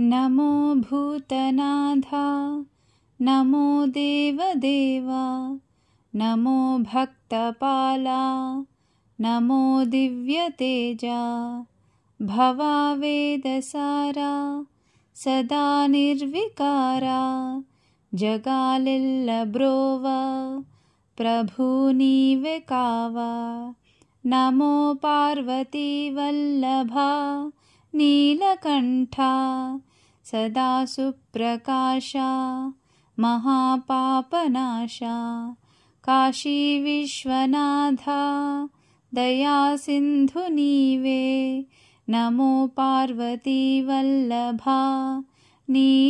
नमो भूतनाधा नमो देवदेवा नमो भक्तपाला नमो दिव्यतेजा भवा वेदसारा सदा निर्विकारा जगालिल्ल्रो वा वा नमो पार्वतीवल्लभा नीलकण्ठा सदा सुप्रकाशा महापापनाशा काशीविश्वनाथा दयासिन्धुनीवे नमो पार्वतीवल्लभा नीलकण्ठा